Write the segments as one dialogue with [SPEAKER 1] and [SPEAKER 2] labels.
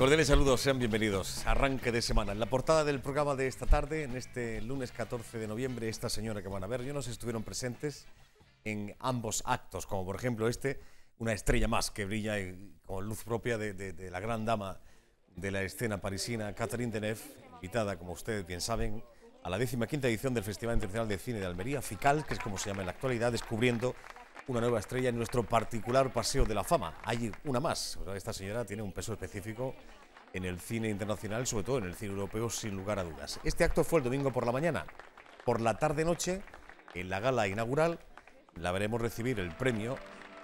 [SPEAKER 1] Cordiales saludos, sean bienvenidos. Arranque de semana. En la portada del programa de esta tarde, en este lunes 14 de noviembre, esta señora que van a ver, yo no sé estuvieron presentes en ambos actos, como por ejemplo este, una estrella más que brilla con luz propia de, la gran dama de la escena parisina, Catherine Deneuve, invitada, como ustedes bien saben, a la 15 edición del Festival Internacional de Cine de Almería, FICAL, que es como se llama en la actualidad, descubriendo una nueva estrella en nuestro particular paseo de la fama. Hay una más. esta señora tiene un peso específico en el cine internacional, sobre todo en el cine europeo, sin lugar a dudas. Este acto fue el domingo por la mañana. Por la tarde-noche, en la gala inaugural, la veremos recibir el premio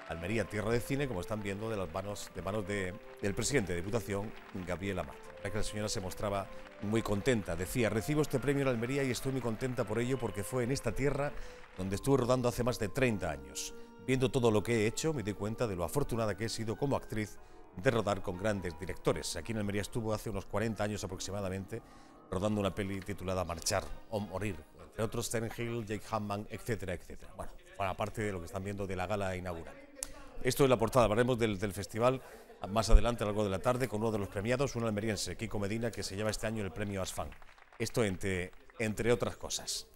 [SPEAKER 1] Almería Tierra de Cine, como están viendo, de las manos, de manos de, del presidente de Diputación, Gabriel Amat. La señora se mostraba muy contenta. Decía, recibo este premio en Almería y estoy muy contenta por ello porque fue en esta tierra donde estuve rodando hace más de 30 años. Viendo todo lo que he hecho, me di cuenta de lo afortunada que he sido como actriz de rodar con grandes directores. Aquí en Almería estuvo hace unos 40 años aproximadamente rodando una peli titulada Marchar o Morir, entre otros Terence Hill, Jake Hammond, etcétera, etcétera. Bueno, para parte de lo que están viendo de la gala inaugural. Esto es la portada, hablaremos del, festival más adelante a lo largo de la tarde con uno de los premiados, un almeriense, Kiko Medina, que se lleva este año el premio ASFAN. Esto entre, entre otras cosas.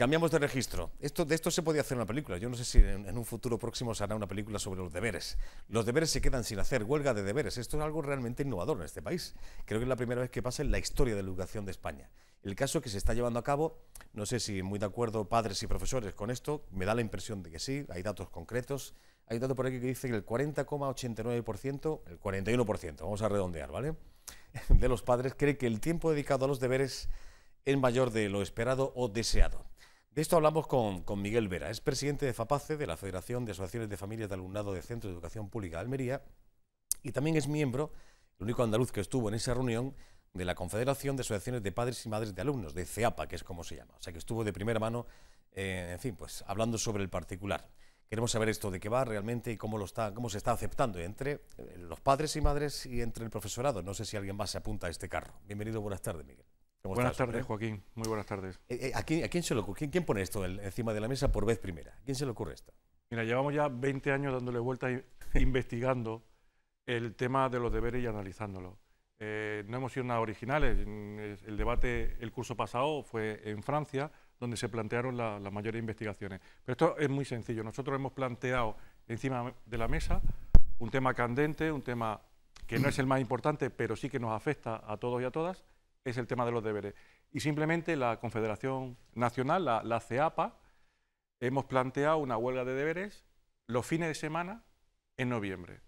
[SPEAKER 1] Cambiamos de registro. Esto, de esto se podía hacer una película. Yo no sé si en, un futuro próximo se hará una película sobre los deberes. Los deberes se quedan sin hacer, huelga de deberes. Esto es algo realmente innovador en este país. Creo que es la primera vez que pasa en la historia de la educación de España. El caso que se está llevando a cabo, no sé si muy de acuerdo padres y profesores con esto, me da la impresión de que sí, hay datos concretos. Hay un dato por aquí que dice que el 40,89%, el 41%, vamos a redondear, ¿vale? De los padres cree que el tiempo dedicado a los deberes es mayor de lo esperado o deseado. De esto hablamos con, Miguel Vera, es presidente de FAPACE, de la Federación de Asociaciones de Familias de Alumnado de Centro de Educación Pública de Almería, y también es miembro, el único andaluz que estuvo en esa reunión, de la Confederación de Asociaciones de Padres y Madres de Alumnos, de CEAPA, que es como se llama. O sea que estuvo de primera mano, eh, en fin, pues hablando sobre el particular. Queremos saber esto de qué va realmente y cómo, lo está, cómo se está aceptando entre eh, los padres y madres y entre el profesorado. No sé si alguien más se apunta a este carro. Bienvenido, buenas tardes, Miguel buenas tardes, eh? Joaquín.
[SPEAKER 2] Muy buenas tardes.
[SPEAKER 1] Eh, eh, ¿a, quién, se le ocurre? ¿Quién, quién pone esto encima de la mesa por vez primera? ¿A quién se le ocurre esto?
[SPEAKER 2] Mira, llevamos ya 20 años dándole vueltas investigando el tema de los deberes y analizándolo. no hemos sido nada originales. El debate, el curso pasado fue en Francia, donde se plantearon las mayores investigaciones. Pero esto es muy sencillo. Nosotros hemos planteado encima de la mesa un tema candente, un tema que no es el más importante, pero sí que nos afecta a todos y a todas, es el tema de los deberes. Y simplemente la Confederación Nacional, la, CEAPA, hemos planteado una huelga de deberes los fines de semana en noviembre.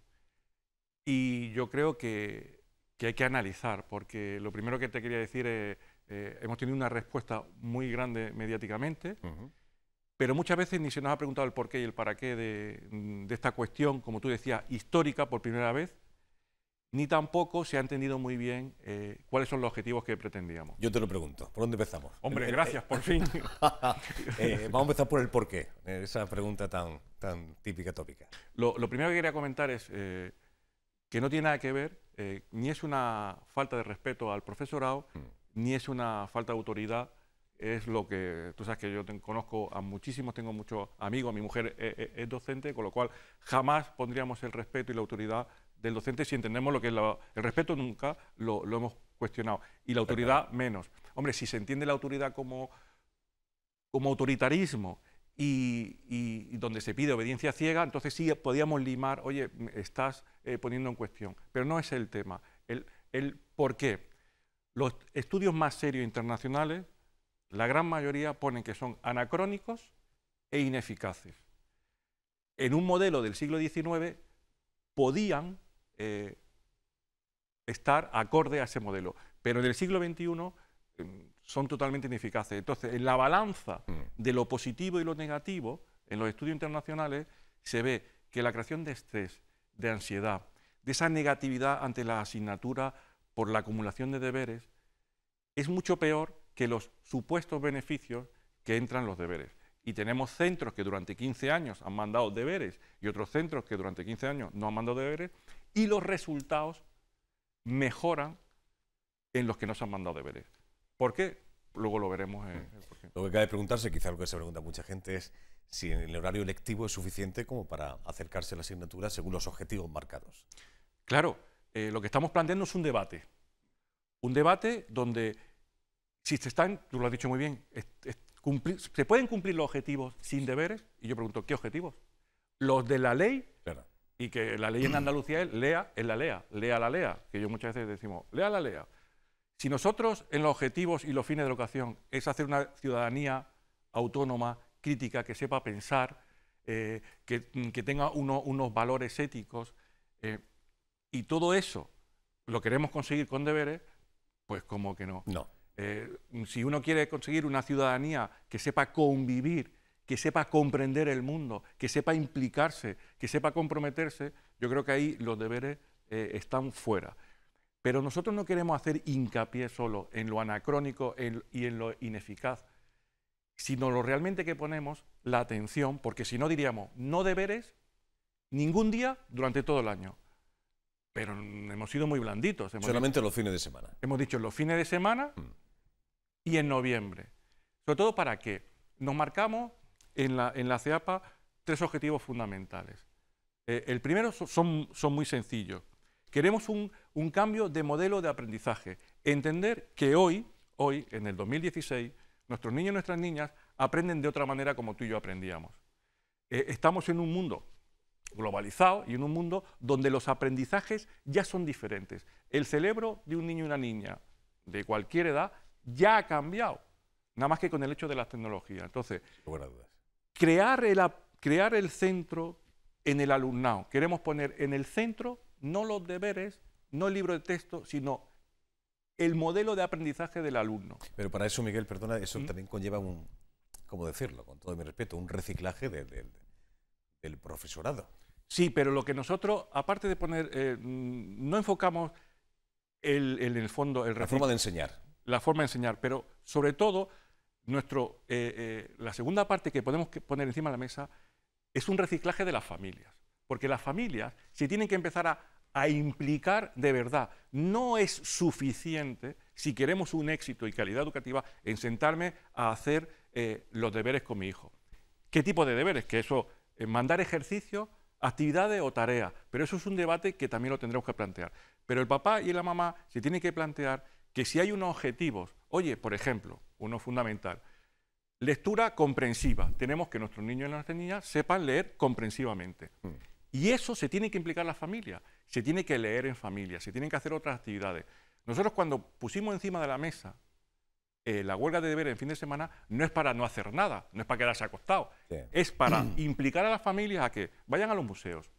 [SPEAKER 2] Y yo creo que, hay que analizar, porque lo primero que te quería decir es, eh, hemos tenido una respuesta muy grande mediáticamente, pero muchas veces ni se nos ha preguntado el porqué y el para qué de, de esta cuestión, como tú decías, histórica por primera vez, ni tampoco se ha entendido muy bien eh, cuáles son los objetivos que pretendíamos. Yo te lo pregunto, ¿por dónde empezamos? Hombre, eh, eh, gracias, por fin. vamos a empezar por el
[SPEAKER 1] por qué, esa pregunta tan, tan típica, tópica.
[SPEAKER 2] Lo, primero que quería comentar es que no tiene nada que ver, ni es una falta de respeto al profesorado, mm. ni es una falta de autoridad, es lo que, tú sabes que yo conozco a muchísimos, tengo muchos amigos, mi mujer e, e, es docente, con lo cual jamás pondríamos el respeto y la autoridad del docente si entendemos lo que es el respeto nunca lo, hemos cuestionado y la autoridad menos. Hombre, si se entiende la autoridad como, como autoritarismo y, donde se pide obediencia ciega, entonces sí podíamos limar, oye, estás eh, poniendo en cuestión, pero no es el tema, el, el por qué. Los estudios más serios internacionales, la gran mayoría ponen que son anacrónicos e ineficaces. En un modelo del siglo XIX podían eh, estar acorde a ese modelo. Pero en el siglo XXI em, son totalmente ineficaces. Entonces, en la balanza mm. de lo positivo y lo negativo, en los estudios internacionales, se ve que la creación de estrés, de ansiedad, de esa negatividad ante la asignatura por la acumulación de deberes, es mucho peor que los supuestos beneficios que entran los deberes. Y tenemos centros que durante 15 años han mandado deberes y otros centros que durante 15 años no han mandado deberes y los resultados mejoran en los que se han mandado deberes. ¿Por qué? Luego lo veremos. Mm. lo que cabe preguntarse, quizá lo que se pregunta mucha gente es
[SPEAKER 1] si el horario lectivo es suficiente como para acercarse a la asignatura según los objetivos marcados.
[SPEAKER 2] Claro, eh, lo que estamos planteando es un debate. Un debate donde, si se están, tú lo has dicho muy bien, se pueden cumplir los objetivos sin deberes, y yo pregunto, ¿qué objetivos? Los de la ley y que la ley en Andalucía es lea es la lea, lea la lea, que yo muchas veces decimos, lea la lea. Si nosotros en los objetivos y los fines de la educación es hacer una ciudadanía autónoma, crítica, que sepa pensar, eh, mm, que, tenga unos valores éticos, eh, y todo eso lo queremos conseguir con deberes, pues como que no. No. Eh, si uno quiere conseguir una ciudadanía que sepa convivir que sepa comprender el mundo, que sepa implicarse, que sepa comprometerse, yo creo que ahí los deberes eh, están fuera. Pero nosotros no queremos hacer hincapié solo en lo anacrónico y en lo ineficaz, sino lo realmente que ponemos la atención, porque si no diríamos no deberes ningún día durante todo el año. Pero hemos sido muy blanditos. Solamente los fines de semana. Hemos dicho los fines de semana mm. y en noviembre. Sobre todo para que nos marcamos en la, en la CEAPA tres objetivos fundamentales. Eh, el primero son, son, muy sencillos. Queremos un, un, cambio de modelo de aprendizaje. Entender que hoy, hoy, en el 2016, nuestros niños y nuestras niñas aprenden de otra manera como tú y yo aprendíamos. Eh, estamos en un mundo globalizado y en un mundo donde los aprendizajes ya son diferentes. El cerebro de un niño y una niña de cualquier edad ya ha cambiado, nada más que con el hecho de las tecnologías. Entonces, crear el, crear el centro en el alumnado. Queremos poner en el centro no los deberes, no el libro de texto, sino el modelo de aprendizaje del alumno.
[SPEAKER 1] Pero para eso, Miguel, perdona, eso mm. también conlleva un, ¿cómo decirlo? Con todo mi respeto, un reciclaje del
[SPEAKER 2] profesorado. Sí, pero lo que nosotros, aparte de poner, eh, mm, no enfocamos el, en el fondo... la forma de enseñar. La forma de enseñar, pero sobre todo nuestro, eh, eh, la segunda parte que podemos poner encima de la mesa es un reciclaje de las familias. Porque las familias se tienen que empezar a, implicar de verdad. No es suficiente, si queremos un éxito y calidad educativa, en sentarme a hacer eh, los deberes con mi hijo. ¿Qué tipo de deberes? Que eso, mandar ejercicio, actividades o tareas. Pero eso es un debate que también lo tendremos que plantear. Pero el papá y la mamá se tienen que plantear que si hay unos objetivos Oye, por ejemplo, uno fundamental, lectura comprensiva. Tenemos que nuestros niños y nuestras niñas sepan leer comprensivamente. Mm. Y eso se tiene que implicar la familia, se tiene que leer en familia, se tienen que hacer otras actividades. Nosotros cuando pusimos encima de la mesa eh, la huelga de deber en fin de semana, no es para no hacer nada, no es para quedarse acostado, es para implicar a las familias a que vayan a los museos,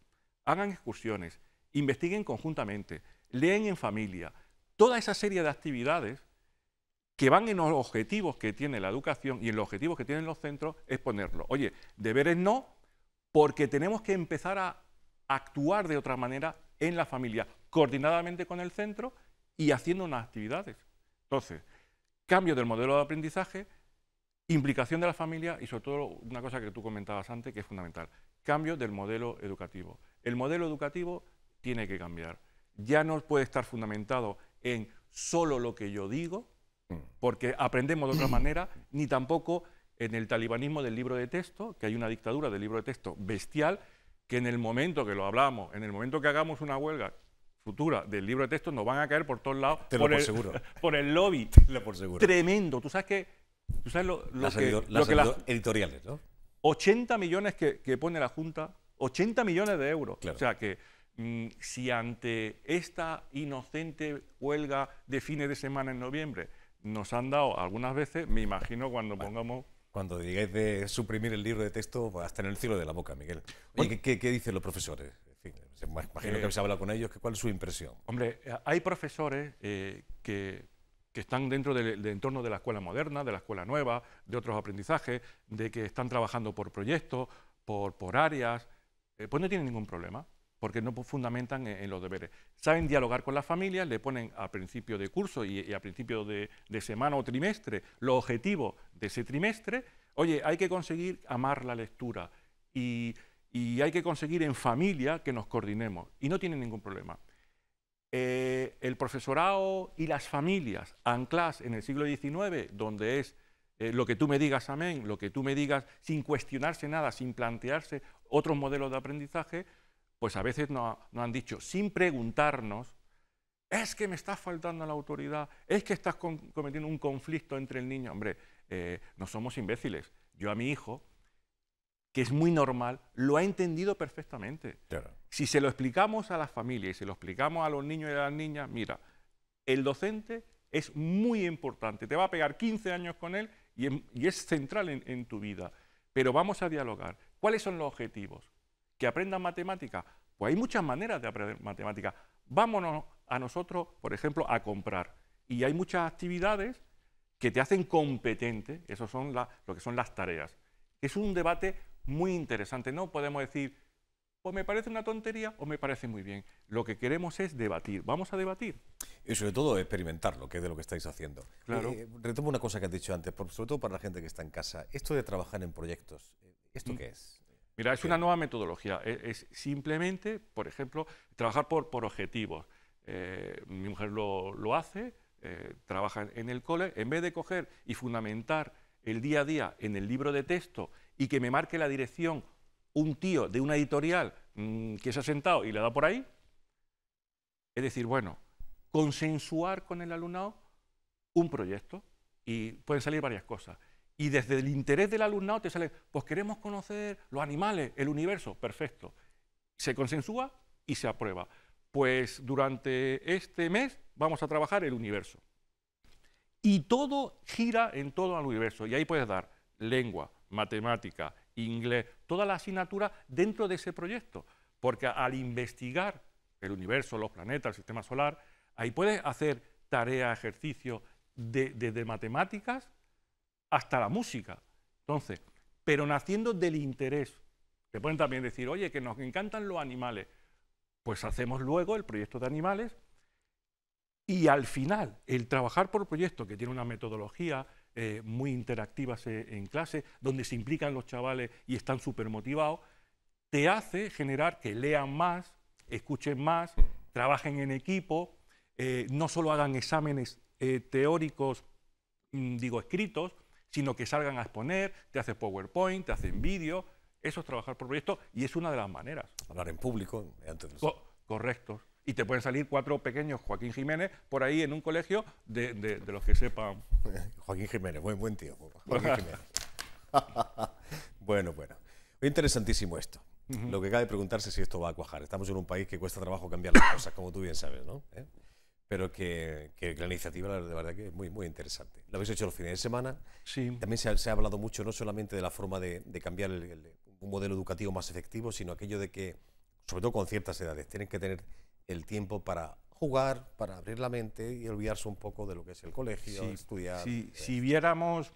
[SPEAKER 2] hagan excursiones, investiguen conjuntamente, leen en familia. Toda esa serie de actividades que van en los objetivos que tiene la educación y en los objetivos que tienen los centros, es ponerlo. Oye, deberes no, porque tenemos que empezar a actuar de otra manera en la familia, coordinadamente con el centro y haciendo unas actividades. Entonces, cambio del modelo de aprendizaje, implicación de la familia y sobre todo una cosa que tú comentabas antes que es fundamental, cambio del modelo educativo. El modelo educativo tiene que cambiar. Ya no puede estar fundamentado en solo lo que yo digo, porque aprendemos de otra manera, ni tampoco en el talibanismo del libro de texto, que hay una dictadura del libro de texto bestial, que en el momento que lo hablamos, en el momento que hagamos una huelga futura del libro de texto, nos van a caer por todos lados. por, el, por el lobby. por seguro. Tremendo. Tú sabes que... Tú sabes lo, lo que, las editoriales, ¿no? 80 millones que, que, pone la Junta, 80 millones de euros. O sea que mm, si ante esta inocente huelga de fines de semana en noviembre nos han dado algunas veces, me imagino cuando pongamos...
[SPEAKER 1] Cuando digáis de suprimir el libro de texto, hasta en el cielo de la boca, Miguel. ¿qué, dicen los profesores? imagino que eh, habéis hablado con ellos, ¿cuál es su impresión?
[SPEAKER 2] Hombre, hay profesores eh, que, que, están dentro del, entorno de la escuela moderna, de la escuela nueva, de otros aprendizajes, de que están trabajando por proyectos, por, por áreas, eh, pues no tienen ningún problema porque no fundamentan en, los deberes. Saben dialogar con las familias, le ponen a principio de curso y, a principio de, semana o trimestre los objetivos de ese trimestre. Oye, hay que conseguir amar la lectura y, hay que conseguir en familia que nos coordinemos y no tienen ningún problema. Eh, el profesorado y las familias, anclas en el siglo XIX, donde es eh, lo que tú me digas, amén, lo que tú me digas, sin cuestionarse nada, sin plantearse otros modelos de aprendizaje, pues a veces nos han dicho, sin preguntarnos, es que me estás faltando la autoridad, es que estás cometiendo un conflicto entre el niño. Hombre, eh, no somos imbéciles. Yo a mi hijo, que es muy normal, lo ha entendido perfectamente. Si se lo explicamos a las familias y se lo explicamos a los niños y a las niñas, mira, el docente es muy importante, te va a pegar 15 años con él y, es central en tu vida, pero vamos a dialogar. ¿Cuáles son los objetivos? que aprendan matemática, Pues hay muchas maneras de aprender matemática. Vámonos a nosotros, por ejemplo, a comprar. Y hay muchas actividades que te hacen competente, eso son lo que son las tareas. Es un debate muy interesante, no podemos decir, o me parece una tontería o me parece muy bien. Lo que queremos es debatir, vamos a debatir. Y sobre todo experimentarlo, que es de lo que estáis haciendo.
[SPEAKER 1] Claro. Eh, eh, retomo una cosa que has dicho antes, sobre todo para la gente que está en casa, esto de trabajar en proyectos, eh, ¿esto mm. qué es?
[SPEAKER 2] Mira, es una nueva metodología. E, es, simplemente, por ejemplo, trabajar por, objetivos. Eh, mi mujer lo, hace, eh, trabaja en el cole. En vez de coger y fundamentar el día a día en el libro de texto y que me marque la dirección un tío de una editorial mm, que se ha sentado y le da por ahí, es decir, bueno, consensuar con el alumnado un proyecto y pueden salir varias cosas y desde el interés del alumnado te sale, pues queremos conocer los animales, el universo, perfecto. Se consensúa y se aprueba. Pues durante este mes vamos a trabajar el universo. Y todo gira en todo el universo. Y ahí puedes dar lengua, matemática, inglés, toda la asignatura dentro de ese proyecto. Porque al investigar el universo, los planetas, el sistema solar, ahí puedes hacer tarea, ejercicio desde de matemáticas hasta la música. Entonces, pero naciendo del interés. Te pueden también decir, oye, que nos encantan los animales. Pues hacemos luego el proyecto de animales y al final el trabajar por proyecto, que tiene una metodología eh, muy interactiva en clase, donde se implican los chavales y están súper motivados, te hace generar que lean más, escuchen más, trabajen en equipo, eh, no solo hagan exámenes eh, teóricos, mm, digo, escritos, sino que salgan a exponer, te hace PowerPoint, te hacen vídeo. Eso es trabajar por proyecto y es una de las maneras. Hablar en público, eh, antes de... correcto. Y te pueden salir cuatro pequeños Joaquín Jiménez por ahí en un colegio de, los que sepan.
[SPEAKER 1] Joaquín Jiménez, buen, buen tío. Joaquín Jiménez. bueno, bueno. Interesantísimo esto. Lo que cabe preguntarse es si esto va a cuajar. Estamos en un país que cuesta trabajo cambiar las cosas, como tú bien sabes, ¿no? ¿Eh? pero que, la iniciativa, de verdad, que es muy, muy interesante. Lo habéis hecho los fines de semana. Sí. También se ha, hablado mucho, no solamente de la forma de, cambiar un modelo educativo más efectivo, sino aquello de que, sobre todo con ciertas edades, tienen que tener
[SPEAKER 2] el tiempo para
[SPEAKER 1] jugar, para abrir la mente y olvidarse un poco de lo que es el colegio, estudiar.
[SPEAKER 2] Sí, eh. si viéramos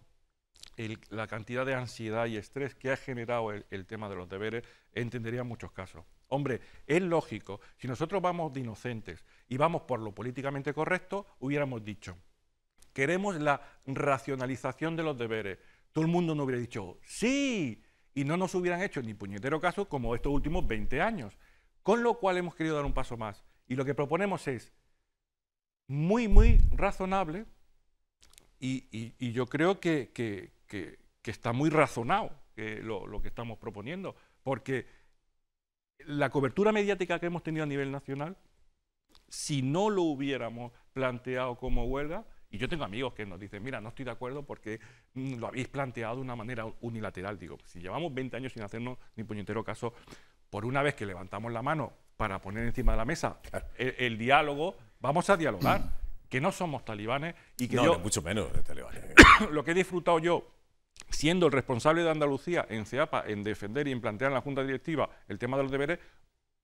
[SPEAKER 2] la cantidad de ansiedad y estrés que ha generado el tema de los deberes, entendería muchos casos. Hombre, es lógico, si nosotros vamos de inocentes y vamos por lo políticamente correcto, hubiéramos dicho, queremos la racionalización de los deberes. Todo el mundo no hubiera dicho, sí, y no nos hubieran hecho ni puñetero caso como estos últimos 20 años. Con lo cual hemos querido dar un paso más. Y lo que proponemos es muy, muy razonable y, yo creo que, está muy razonado eh, lo, lo que estamos proponiendo, porque la cobertura mediática que hemos tenido a nivel nacional, si no lo hubiéramos planteado como huelga, y yo tengo amigos que nos dicen, mira, no estoy de acuerdo porque mm, lo habéis planteado de una manera unilateral. Digo, pues, si llevamos 20 años sin hacernos ni puñetero caso, por una vez que levantamos la mano para poner encima de la mesa eh, el, diálogo, vamos a dialogar, que no somos talibanes y que yo... No, mucho menos de talibanes. lo que he disfrutado yo siendo el responsable de Andalucía en CEAPA en defender y en plantear en la Junta Directiva el tema de los deberes,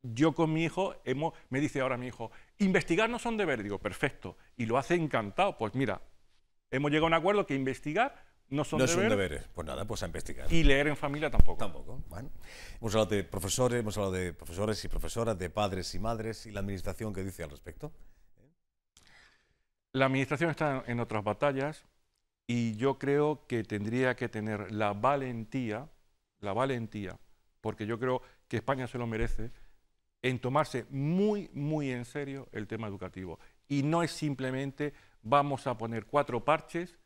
[SPEAKER 2] yo con mi hijo hemos, me dice ahora mi hijo, investigar no son deberes, digo, perfecto, y lo hace encantado, pues mira, hemos llegado a un acuerdo que investigar no son, no deberes. son deberes.
[SPEAKER 1] Pues nada, pues a investigar. Y leer
[SPEAKER 2] en familia tampoco. Tampoco. Bueno,
[SPEAKER 1] hemos hablado de profesores, hemos hablado de profesores y profesoras, de padres y madres y la administración que dice al respecto.
[SPEAKER 2] La administración está en otras batallas. Y yo creo que tendría que tener la valentía, la valentía, porque yo creo que España se lo merece, en tomarse muy, muy en serio el tema educativo. Y no es simplemente vamos a poner cuatro parches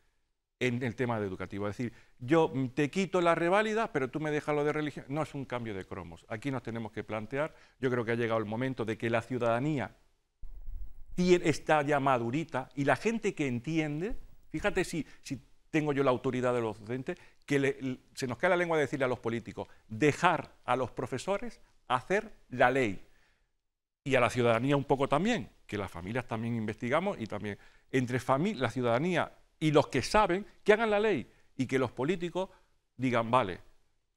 [SPEAKER 2] en el tema educativo. Es decir, yo te quito la reválida, pero tú me dejas lo de religión. No es un cambio de cromos. Aquí nos tenemos que plantear, yo creo que ha llegado el momento de que la ciudadanía está ya madurita y la gente que entiende Fíjate si, tengo yo la autoridad de los docentes, que se nos cae la lengua de decirle a los políticos, dejar a los profesores hacer la ley. Y a la ciudadanía un poco también, que las familias también investigamos y también entre la ciudadanía y los que saben que hagan la ley y que los políticos digan, vale,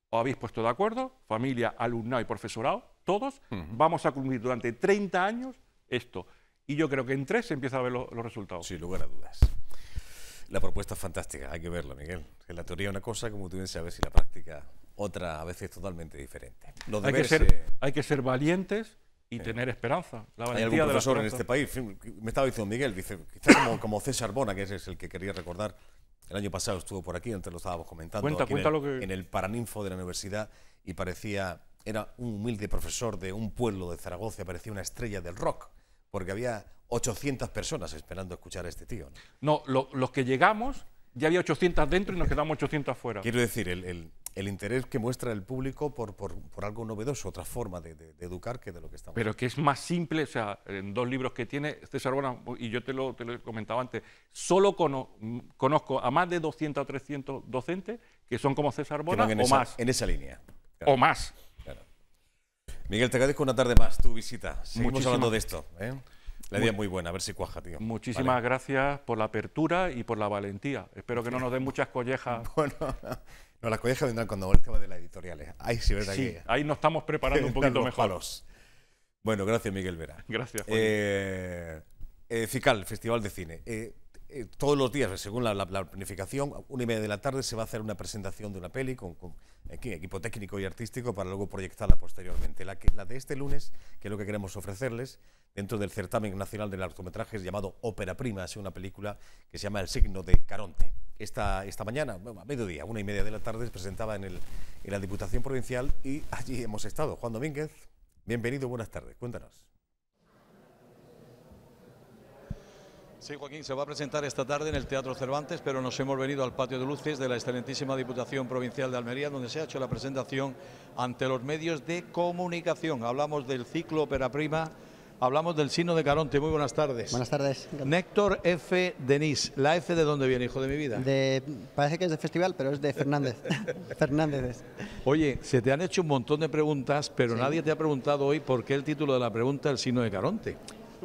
[SPEAKER 2] os habéis puesto de acuerdo, familia, alumnado y profesorado, todos, vamos a cumplir durante 30 años esto. Y yo creo que en tres se empieza a ver los resultados. Sin lugar a dudas.
[SPEAKER 1] La propuesta es fantástica, hay que verlo, Miguel. Que la teoría es una cosa, como tú bien sabes, y la práctica otra, a veces totalmente diferente. hay, que ser, eh,
[SPEAKER 2] hay que ser valientes y tener esperanza. La Hay algún profesor
[SPEAKER 1] en este país, me estaba diciendo Miguel, dice, quizás como, César Bona, que es el que quería recordar, el año pasado estuvo por aquí, antes lo estábamos comentando, en el Paraninfo de la universidad, y parecía, era un humilde profesor de un pueblo de Zaragoza, parecía una estrella del rock, porque había 800 personas esperando escuchar a este tío.
[SPEAKER 2] No, los que llegamos ya había 800 dentro y nos quedamos 800 afuera. Quiero
[SPEAKER 1] decir, el, interés que muestra el público por, algo novedoso, otra forma de, educar que de lo que estamos. Pero
[SPEAKER 2] que es más simple, o sea, en dos libros que tiene César Bona, y yo te lo, he comentado comentaba antes, solo conozco a más de 200 o 300 docentes que son como César Bona o más. En esa línea. O más. Miguel, te agradezco una tarde más tu visita. Seguimos hablando de esto. ¿eh? La idea es muy buena, a ver si cuaja, tío. Muchísimas gracias por la apertura y por la valentía. Espero que no nos den muchas collejas. bueno,
[SPEAKER 1] no, las collejas vendrán cuando el tema de las editoriales. Ahí sí, ¿verdad? ahí nos estamos preparando un poquito mejor. Bueno, gracias, Miguel Vera. Gracias, Juan. Eh, eh, FICAL, Festival de Cine. Eh, eh, todos los días, según la, planificación, una y media de la tarde se va a hacer una presentación de una peli con, eh, equipo técnico y artístico para luego proyectarla posteriormente. La, de este lunes, que es lo que queremos ofrecerles, dentro del certamen nacional de largometrajes llamado Ópera Prima, es una película que se llama El signo de Caronte. Esta, esta mañana, a mediodía, una y media de la tarde, se presentaba en, el, en la Diputación Provincial y allí hemos estado. Juan Domínguez, bienvenido, buenas tardes, cuéntanos.
[SPEAKER 3] Sí, Joaquín, se va a presentar esta tarde en el Teatro Cervantes, pero nos hemos venido al Patio de Luces de la excelentísima Diputación Provincial de Almería, donde se ha hecho la presentación ante los medios de comunicación. Hablamos del ciclo Opera Prima, hablamos del sino de Caronte. Muy buenas tardes. Buenas tardes. Néctor F. Denis. ¿La F de dónde viene, hijo de mi vida?
[SPEAKER 4] parece que es de festival, pero es de Fernández. Fernández.
[SPEAKER 3] Oye, se te han hecho un montón de preguntas, pero nadie te ha preguntado hoy por qué el título de la pregunta, el sino de Caronte.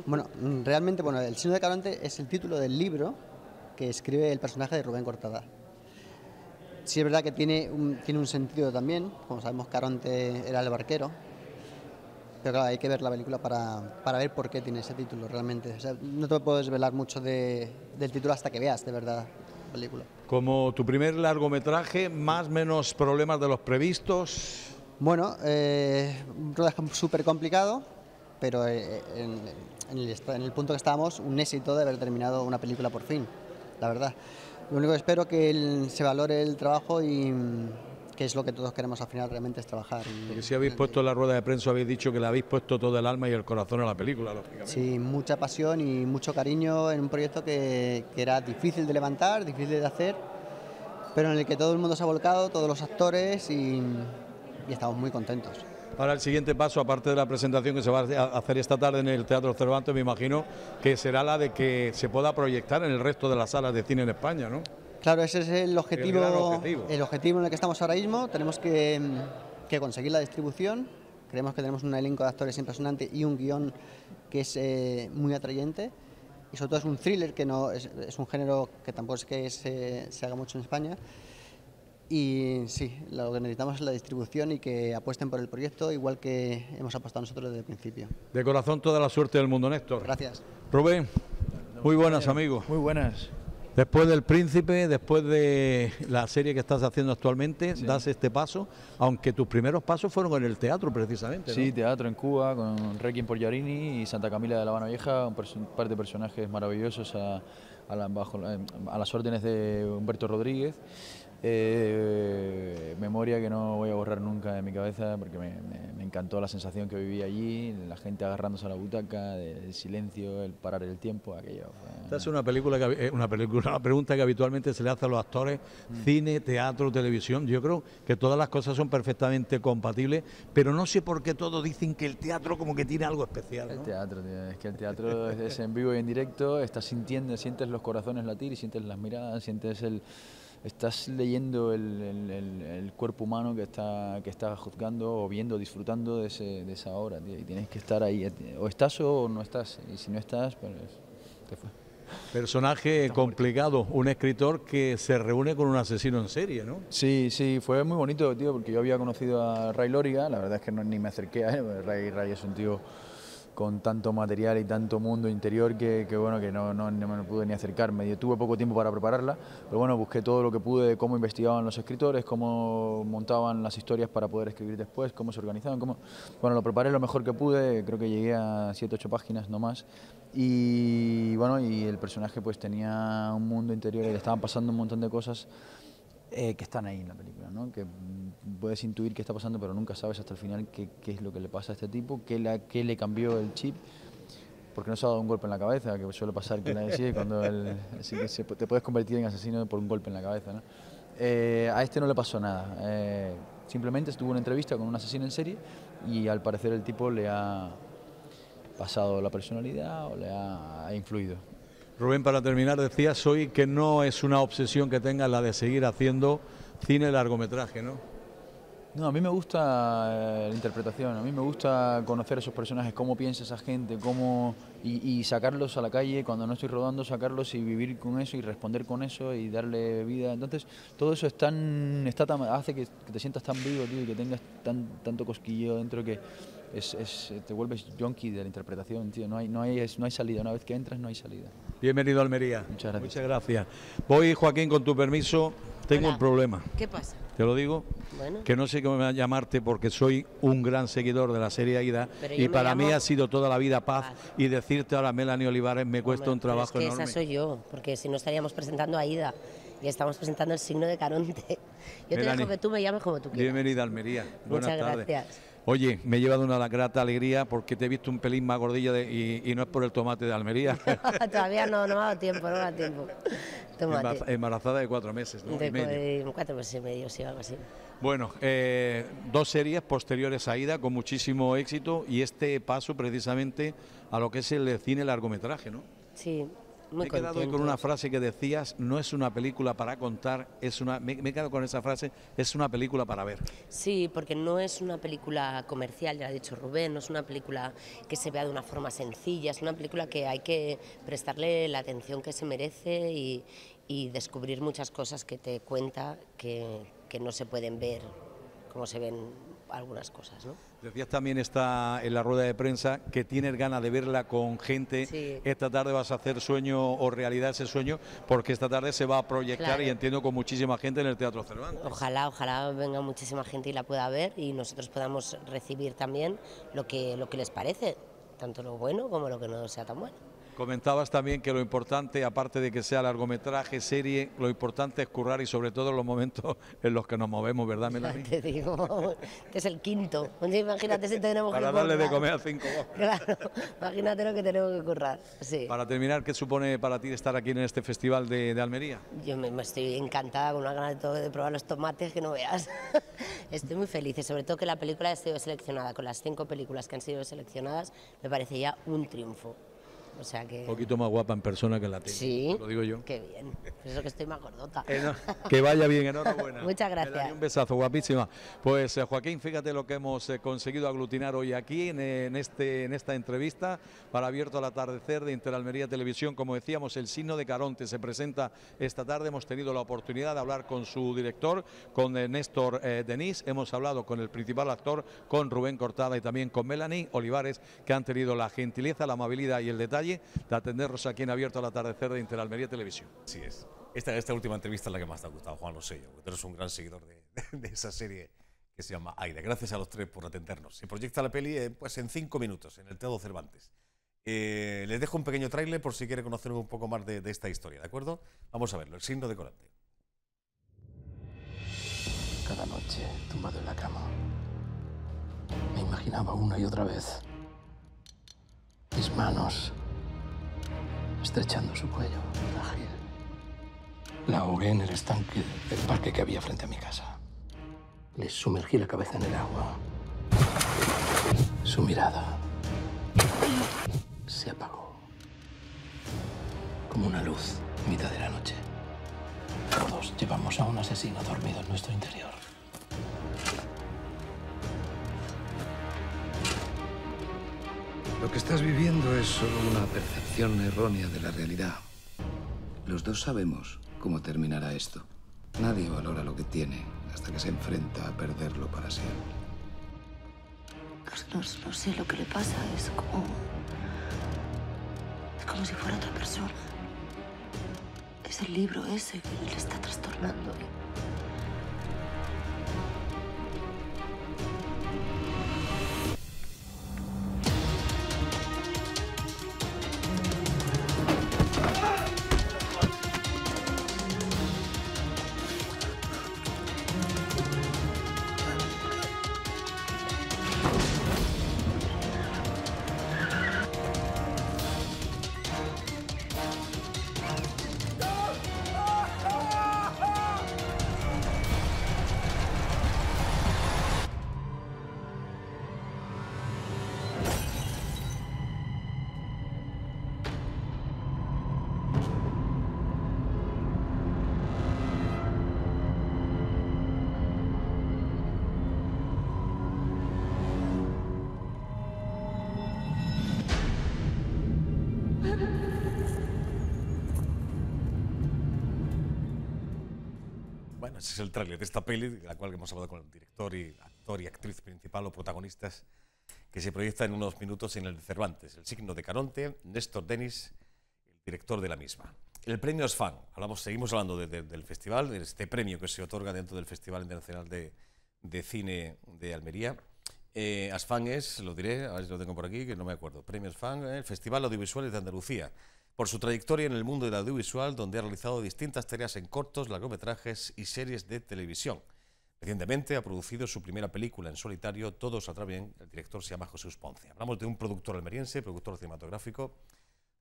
[SPEAKER 4] Bueno, mm, realmente, bueno, el signo de Caronte es el título del libro que escribe el personaje de Rubén Cortada. Sí es verdad que tiene un, tiene un sentido también, como sabemos Caronte era el barquero, pero claro, hay que ver la película para, ver por qué tiene ese título realmente. no te puedes velar mucho del título hasta que veas de verdad la película.
[SPEAKER 3] Como tu primer largometraje, más menos problemas de los previstos.
[SPEAKER 4] Bueno, eh, un rodaje súper complicado, pero eh, en el, punto que estábamos, un éxito de haber terminado una película por fin, la verdad. Lo único que espero es que se valore el trabajo y que es lo que todos queremos al final realmente es trabajar.
[SPEAKER 3] Porque si habéis puesto la rueda de prensa, habéis dicho que le habéis puesto todo el alma y el corazón a la película,
[SPEAKER 4] lógicamente. Sí, mucha pasión y mucho cariño en un proyecto que, era difícil de levantar, difícil de hacer, pero en el que todo el mundo se ha volcado, todos los actores y estamos muy contentos.
[SPEAKER 3] Ahora el siguiente paso, aparte de la presentación que se va a hacer esta tarde en el Teatro Cervantes, me imagino que será la de que se pueda proyectar en el resto de las salas de cine en España,
[SPEAKER 4] ¿no? Claro, ese es el objetivo, el objetivo, en el que estamos ahora mismo. Tenemos que, conseguir la distribución. Creemos que tenemos un elenco de actores impresionante y un guión que es eh, muy atrayente. Y sobre todo es un thriller, que no es, un género que tampoco es que se haga mucho en España. Y sí, lo que necesitamos es la distribución y que apuesten por el proyecto, igual que hemos apostado nosotros desde el principio.
[SPEAKER 3] De corazón, toda la suerte del mundo, Néstor. Gracias. Rubén, muy buenas, amigos. Muy buenas. Después del Príncipe, después de la serie que estás haciendo actualmente, das este paso, aunque tus primeros pasos fueron en el teatro precisamente. Sí,
[SPEAKER 5] teatro en Cuba, con Requiem por y Santa Camila de la Habana Vieja, un par de personajes maravillosos a las órdenes de Humberto Rodríguez eh, memoria que no voy a borrar nunca de mi cabeza porque me, encantó la sensación que viví allí, la gente agarrándose a la butaca, el silencio, el parar el tiempo, aquello.
[SPEAKER 3] Esta es una película, que, eh, una película, pregunta que habitualmente se le hace a los actores, mm. cine, teatro, televisión. Yo creo que todas las cosas son perfectamente compatibles, pero no sé por qué todos dicen que el teatro como que tiene algo especial. El teatro,
[SPEAKER 5] es que el teatro es en vivo y en directo, estás sintiendo, sientes los corazones latir, sientes las miradas, sientes el estás leyendo el, cuerpo humano que está, que está juzgando o viendo, disfrutando de, ese, de esa obra. y tienes que estar ahí. Eh, o estás o no estás. Y si no estás, pues fue.
[SPEAKER 3] Personaje complicado, un escritor que se reúne con un asesino en serie, ¿no?
[SPEAKER 5] Sí, sí, fue muy bonito, tío, porque yo había conocido a Ray Loriga, la verdad es que no, ni me acerqué a él, Ray, Ray es un tío con tanto material y tanto mundo interior que, bueno, que no, no, no, me pude ni acercarme. Yo tuve poco tiempo para prepararla, pero bueno, busqué todo lo que pude, cómo investigaban los escritores, cómo montaban las historias para poder escribir después, cómo se organizaban, cómo... Bueno, lo preparé lo mejor que pude, creo que llegué a 7, 8 páginas no más, y bueno, y el personaje pues tenía un mundo interior y le estaban pasando un montón de cosas eh, que están ahí en la película, ¿no? que puedes intuir qué está pasando, pero nunca sabes hasta el final qué, es lo que le pasa a este tipo, qué, le cambió el chip porque no se ha dado un golpe en la cabeza, que suele pasar que nadie cuando te puedes convertir en asesino por un golpe en la cabeza. Eh, a este no le pasó nada, eh, simplemente estuvo una entrevista con un asesino en serie y al parecer el tipo le ha pasado la personalidad o le ha influido.
[SPEAKER 3] Rubén, para terminar, decías hoy que no es una obsesión que tenga la de seguir haciendo cine largometraje, ¿no?
[SPEAKER 5] No, a mí me gusta eh, la interpretación, a mí me gusta conocer a esos personajes, cómo piensa esa gente, cómo y, sacarlos a la calle cuando no estoy rodando, sacarlos y vivir con eso y responder con eso y darle vida. Entonces, todo eso es tan, está hace que, te sientas tan vivo, y que tengas tanto cosquillo dentro que es, es, eh, te vuelves junkie de la interpretación, tío. No hay, no, hay, no hay salida. Una vez que entras, no hay salida.
[SPEAKER 3] Bienvenido a Almería. Muchas gracias. Muchas gracias. Voy, Joaquín, con tu permiso. Tengo un problema. ¿Qué pasa? Te lo digo, que no sé cómo a llamarte porque soy un gran seguidor de la serie Aida y para mí ha sido toda la vida paz, y decirte ahora Melanie Olivares me cuesta un trabajo enorme. es que Esa soy
[SPEAKER 6] yo, porque si no estaríamos presentando Aida y estamos presentando el signo de Caronte.
[SPEAKER 3] Yo te dejo que
[SPEAKER 6] tú me llames como tú
[SPEAKER 3] quieras. Bienvenida Almería. Buenas Muchas gracias. Oye, me he llevado una grata alegría porque te he visto un pelín más gordilla y, no es por el tomate de Almería.
[SPEAKER 6] Todavía no, no ha dado tiempo, no ha tiempo.
[SPEAKER 3] Tomate. Embarazada de cuatro meses, ¿no? De,
[SPEAKER 6] Cuatro meses y medio, sí, algo así.
[SPEAKER 3] Bueno, eh, dos series posteriores a Ida con muchísimo éxito y este paso precisamente a lo que es el cine largometraje, ¿no? Sí, me he quedado con una frase que decías, no es una película para contar, es una, me, he quedado con esa frase, es una película para ver.
[SPEAKER 6] Sí, porque no es una película comercial, ya lo ha dicho Rubén, no es una película que se vea de una forma sencilla, es una película que hay que prestarle la atención que se merece y, y descubrir muchas cosas que te cuenta que, que no se pueden ver como se ven algunas cosas. ¿no?
[SPEAKER 3] Decías también está en la rueda de prensa que tienes ganas de verla con gente. Esta tarde vas a hacer sueño o realidad ese sueño porque esta tarde se va a proyectar y entiendo con muchísima gente en el Teatro Cervantes.
[SPEAKER 6] Ojalá, ojalá venga muchísima gente y la pueda ver y nosotros podamos recibir también lo que, lo que les parece, tanto lo bueno como lo que no sea tan bueno.
[SPEAKER 3] Comentabas también que lo importante, aparte de que sea largometraje, serie, lo importante es currar y sobre todo en los momentos en los que nos movemos, ¿verdad, Melanie?
[SPEAKER 6] te digo, que es el quinto. Pues imagínate si tenemos Para darle de comer a cinco. Claro, imagínate lo que tenemos que currar. Para
[SPEAKER 3] terminar, ¿qué supone para ti estar aquí en este festival de, Almería?
[SPEAKER 6] Yo me, estoy encantada, con una gana de, de probar los tomates que no veas. estoy muy feliz, y sobre todo que la película ha sido seleccionada, con las cinco películas que han sido seleccionadas, me parece ya un triunfo. Un poquito
[SPEAKER 3] más guapa en persona que en la tele. Sí. Lo digo yo. Qué
[SPEAKER 6] bien. Por eso que estoy más gordota. Eh, que vaya bien, enhorabuena. Muchas gracias. Un
[SPEAKER 3] besazo, guapísima. Pues eh, Joaquín, fíjate lo que hemos eh, conseguido aglutinar hoy aquí en, este, en esta entrevista para Abierto al Atardecer de Interalmería Televisión. Como decíamos, el signo de Caronte se presenta esta tarde. Hemos tenido la oportunidad de hablar con su director, con Néstor Denis. Hemos hablado con el principal actor, con Rubén Cortada y también con Melanie Olivares, que han tenido la gentileza, la amabilidad y el detalle de atendernos aquí en abierto al atardecer de Interalmería Televisión. Así es.
[SPEAKER 1] Esta, esta última entrevista es la que más te ha gustado, Juan, lo sé yo, porque eres un gran seguidor de, esa serie que se llama Aire. Gracias a los tres por atendernos. Se proyecta la peli eh, pues en cinco minutos, en el Teatro Cervantes. Eh, les dejo un pequeño tráiler por si quieren conocer un poco más de, de esta historia, ¿de acuerdo? Vamos a verlo, el signo de
[SPEAKER 2] Cada noche, tumbado en la cama, me imaginaba una y otra vez mis manos estrechando su cuello La
[SPEAKER 1] ahogué en el estanque del parque que había frente a mi casa. Le sumergí la cabeza en el agua. Su mirada se apagó. Como una luz, mitad de la noche. Todos llevamos a un asesino dormido en nuestro interior. Lo que estás viviendo es solo una percepción errónea de la realidad. Los dos sabemos cómo terminará esto. Nadie valora lo que tiene hasta que se enfrenta a perderlo para siempre.
[SPEAKER 6] no sé lo que le pasa. Es como... Es como si fuera otra persona. Es el libro ese que le está trastornando.
[SPEAKER 1] es el tráiler de esta peli, de la cual hemos hablado con el director y actor y actriz principal o protagonistas, que se proyecta en unos minutos en el Cervantes, el signo de Caronte, Néstor Denis, el director de la misma. El premio Asfan, Hablamos, seguimos hablando del festival, de este premio que se otorga dentro del Festival Internacional de, de Cine de Almería. Eh, ASFAN es, lo diré, a ver si lo tengo por aquí, que no me acuerdo. Premio FAN, eh, el Festival Audiovisual de Andalucía por su trayectoria en el mundo del audiovisual, donde ha realizado distintas tareas en cortos, largometrajes y series de televisión. Recientemente ha producido su primera película en solitario, Todos a bien. El director se llama José Ponce. Hablamos de un productor almeriense, productor cinematográfico,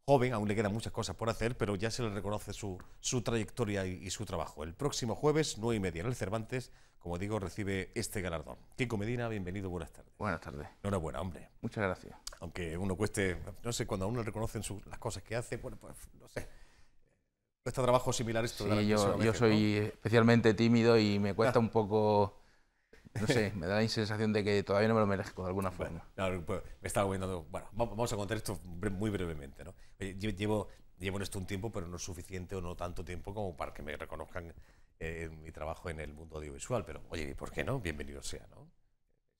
[SPEAKER 1] joven, aún le quedan muchas cosas por hacer, pero ya se le reconoce su, su trayectoria y, su trabajo. El próximo jueves, nueve y media, en el Cervantes, como digo, recibe este galardón. Kiko Medina, bienvenido, buenas tardes. Buenas tardes. Enhorabuena, hombre. Muchas gracias. Aunque uno cueste, no sé, cuando a uno le reconocen las cosas que hace, bueno, pues no sé. Cuesta trabajo similar esto. Sí, yo, soy
[SPEAKER 7] especialmente tímido y me cuesta ah. un poco no sé, me da la sensación
[SPEAKER 1] de que todavía no me lo merezco de alguna forma. Bueno, pues, me estaba comentando. Bueno, vamos a contar esto muy brevemente. ¿no? Llevo, llevo en esto un tiempo, pero no es suficiente o no tanto tiempo como para que me reconozcan eh, mi trabajo en el mundo audiovisual. Pero, oye, ¿por qué no? Bienvenido sea, ¿no?